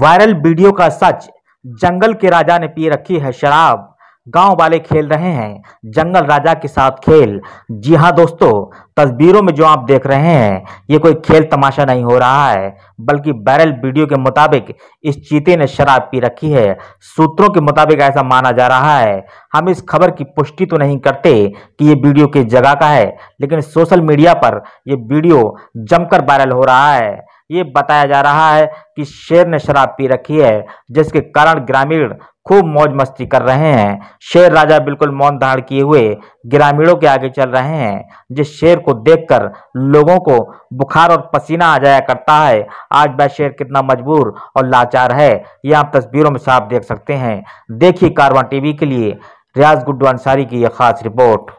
viral video का सच जंगल के राजा ने पी रखी है शराब गांव वाले खेल रहे हैं जंगल राजा के साथ खेल जी हाँ दोस्तों तस्वीरों में जो आप देख रहे हैं ये कोई खेल तमाशा नहीं हो रहा है बल्कि वायरल वीडियो के मुताबिक इस चीते ने शराब पी रखी है सूत्रों के मुताबिक ऐसा माना जा रहा है हम इस खबर की पुष्टि तो नहीं करते कि ये वीडियो किस जगह का है लेकिन सोशल मीडिया पर यह वीडियो जमकर वायरल हो रहा है ये बताया जा रहा है कि शेर ने शराब पी रखी है जिसके कारण ग्रामीण खूब मौज मस्ती कर रहे हैं शेर राजा बिल्कुल मौन धारण किए हुए ग्रामीणों के आगे चल रहे हैं जिस शेर को देखकर लोगों को बुखार और पसीना आ जाया करता है आज वह शेर कितना मजबूर और लाचार है ये आप तस्वीरों में साफ देख सकते हैं देखिए कारवा टीवी के लिए रियाज गुड्डू अंसारी की यह खास रिपोर्ट